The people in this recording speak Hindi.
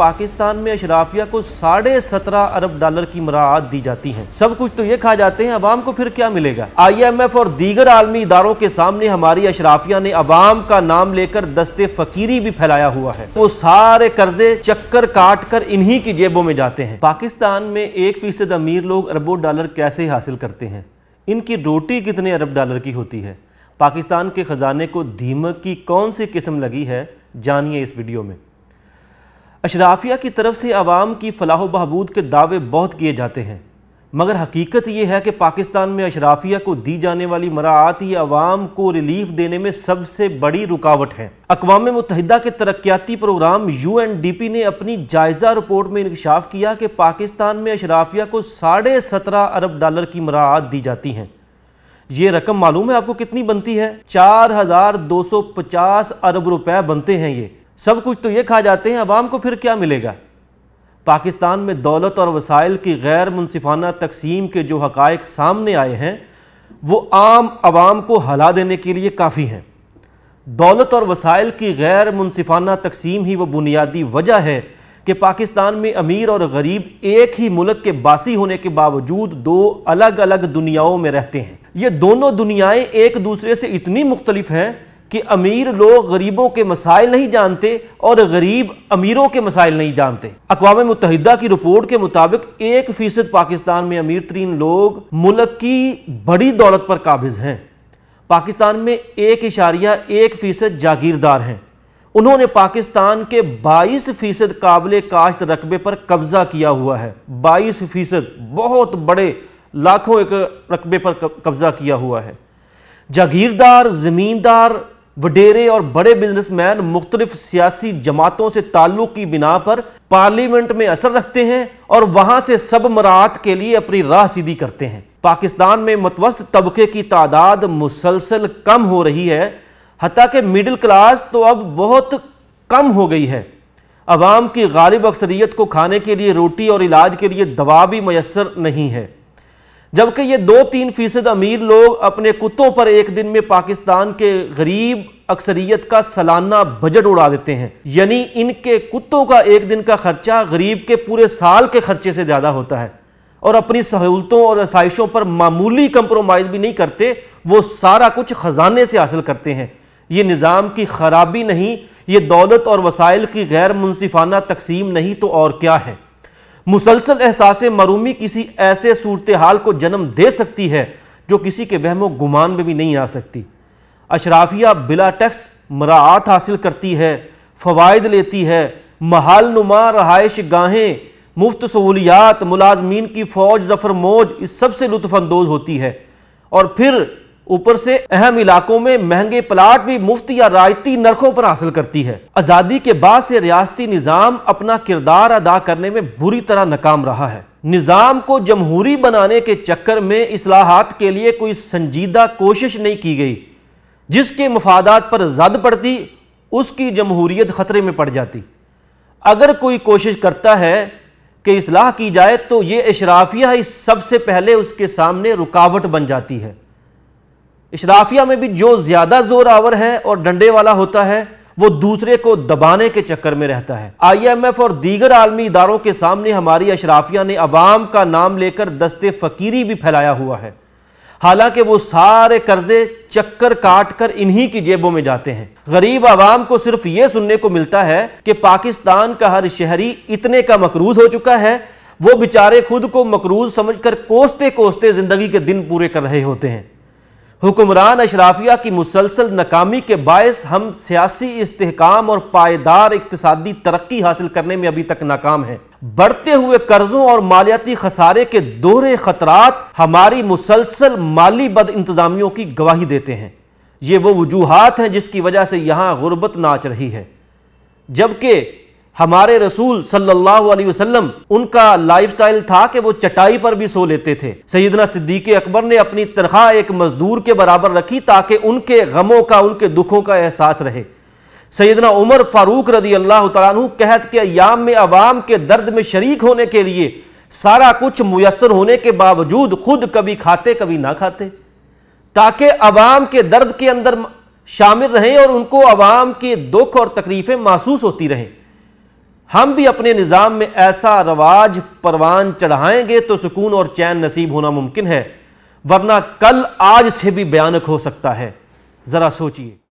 पाकिस्तान में अशराफिया को साढ़े सत्रह अरब डॉलर की मराहत दी जाती है सब कुछ तो ये खा जाते हैं अवाम को फिर क्या मिलेगा आई एम एफ और दीगर आलमी इदारों के सामने हमारी अशराफिया ने अवाम का नाम लेकर दस्ते फकीरी भी फैलाया हुआ है वो सारे कर्जे चक्कर काट कर इन्हीं की जेबों में जाते हैं पाकिस्तान में एक फीसद अमीर लोग अरबों डॉलर कैसे हासिल करते हैं इनकी रोटी कितने अरब डॉलर की होती है पाकिस्तान के ख़जाने को धीमक की कौन सी किस्म लगी है जानिए इस वीडियो में अशराफिया की तरफ से आवाम की फलाह बहबूद के दावे बहुत किए जाते हैं मगर हकीकत यह है कि पाकिस्तान में अशराफिया को दी जाने वाली मराहत ही आवाम को रिलीफ देने में सबसे बड़ी रुकावट है अकवाम मुतहदा के तरक्याती programme U N D P ने अपनी जायजा रिपोर्ट में इंकशाफ किया कि पाकिस्तान में अशराफिया को साढ़े सत्रह अरब डॉलर की मराहत दी जाती हैं ये रकम मालूम है आपको कितनी बनती है चार हजार दो सौ पचास अरब रुपये बनते हैं ये सब कुछ तो ये खा जाते हैं अवाम को फिर क्या मिलेगा पाकिस्तान में दौलत और वसाइल की गैर मुनसिफाना तकसीम के जो हक़ सामने आए हैं वो आम आवाम को हला देने के लिए काफ़ी हैं दौलत और वसाइल की गैर मुनसिफाना तकसीम ही वो बुनियादी वजह है कि पाकिस्तान में अमीर और गरीब एक ही मुल्क के बासी होने के बावजूद दो अलग अलग दुनियाओं में रहते हैं ये दोनों दुनियाएं एक दूसरे से इतनी मुख्तलिफ हैं कि अमीर लोग गरीबों के मसाइल नहीं जानते और गरीब अमीरों के मसाइल नहीं जानते अकवा मुतहदा की रिपोर्ट के मुताबिक एक फ़ीसद पाकिस्तान में अमीर तरीन लोग मुल्क की बड़ी दौलत पर काबिज हैं पाकिस्तान में एक इशारिया एक फ़ीसद जागीरदार हैं उन्होंने पाकिस्तान के 22 फ़ीसद काबिल काश्त रकबे पर कब्ज़ा किया हुआ है 22 फ़ीसद बहुत बड़े लाखों एक रकबे पर कब्ज़ा किया हुआ है जागीरदार ज़मींदार वडेरे और बड़े बिजनेसमैन मुख्तलिफ सियासी जमातों से ताल्लुक की बिना पर पार्लियामेंट में असर रखते हैं और वहां से सब मरात के लिए अपनी राह सीधी करते हैं पाकिस्तान में मतवस्त तबके की तादाद मुसलसल कम हो रही है हती कि मिडिल क्लास तो अब बहुत कम हो गई है आवाम की गालिब अक्सरीत को खाने के लिए रोटी और इलाज के लिए दवा भी मैसर नहीं है जबकि ये दो तीन फीसद अमीर लोग अपने कुत्तों पर एक दिन में पाकिस्तान के गरीब अक्सरियत का सालाना बजट उड़ा देते हैं यानी इनके कुत्तों का एक दिन का खर्चा गरीब के पूरे साल के खर्चे से ज़्यादा होता है और अपनी सहूलतों और रसाइशों पर मामूली कंप्रोमाइज़ भी नहीं करते वो सारा कुछ ख़जाने से हासिल करते हैं ये निज़ाम की खराबी नहीं ये दौलत और वसाइल की गैर मुनसिफाना तकसीम नहीं तो और क्या है मुसलसल एहसास मरूमी किसी ऐसे सूरत हाल को जन्म दे सकती है जो किसी के वहमो गुमान में भी नहीं आ सकती अशराफिया बिला टैक्स मराहत हासिल करती है फ़वाद लेती है महाल नुमा रहायश गाहें मुफ्त सहूलियात मुलाजमीन की फ़ौज जफर मौज इस सब से लुफानंदोज़ होती है और फिर ऊपर से अहम इलाकों में महंगे प्लाट भी मुफ्त या रायती नरखों पर हासिल करती है आज़ादी के बाद से रियाती निज़ाम अपना किरदार अदा करने में बुरी तरह नाकाम रहा है निज़ाम को जमहूरी बनाने के चक्कर में असलाहत के लिए कोई संजीदा कोशिश नहीं की गई जिसके मफादात पर जद पड़ती उसकी जमहूरीत ख़तरे में पड़ जाती अगर कोई कोशिश करता है कि असलाह की जाए तो ये अशराफिया ही सबसे पहले उसके सामने रुकावट बन जाती है इशराफिया में भी जो ज़्यादा जोर आवर है और डंडे वाला होता है वो दूसरे को दबाने के चक्कर में रहता है आईएमएफ और दीगर आलमी इदारों के सामने हमारी अशराफिया ने अवाम का नाम लेकर दस्ते फ़कीरी भी फैलाया हुआ है हालांकि वो सारे कर्जे चक्कर काट कर इन्हीं की जेबों में जाते हैं गरीब आवाम को सिर्फ ये सुनने को मिलता है कि पाकिस्तान का हर शहरी इतने का मकरूज हो चुका है वो बेचारे खुद को मकरूज समझकर कोसते कोसते ज़िंदगी के दिन पूरे कर रहे होते हैं हुक्मरान अशराफिया की मुसलसल नाकामी के बायस हम सियासी इसकाम और पायदार इकतदी तरक्की हासिल करने में अभी तक नाकाम हैं बढ़ते हुए कर्जों और मालियाती खसारे के दोहरे खतरात हमारी मुसलसल माली बद इंतजामियों की गवाही देते हैं ये वो वजूहत हैं जिसकी वजह से यहाँ गुर्बत नाच रही है जबकि हमारे रसूल सल्लल्लाहु अलैहि वसल्लम उनका लाइफस्टाइल था कि वो चटाई पर भी सो लेते थे सईदना सिद्दीक अकबर ने अपनी तनख्वाह एक मजदूर के बराबर रखी ताकि उनके गमों का उनके दुखों का एहसास रहे सईदना उमर फारूक रदी अल्लाह तु कहत के अयाम में आवाम के दर्द में शरीक होने के लिए सारा कुछ मुयसर होने के बावजूद खुद कभी खाते कभी ना खाते ताकि अवाम के दर्द के अंदर शामिल रहें और उनको अवाम के दुख और तकलीफ़ें महसूस होती रहें हम भी अपने निज़ाम में ऐसा रवाज परवान चढ़ाएंगे तो सुकून और चैन नसीब होना मुमकिन है वरना कल आज से भी भयानक हो सकता है ज़रा सोचिए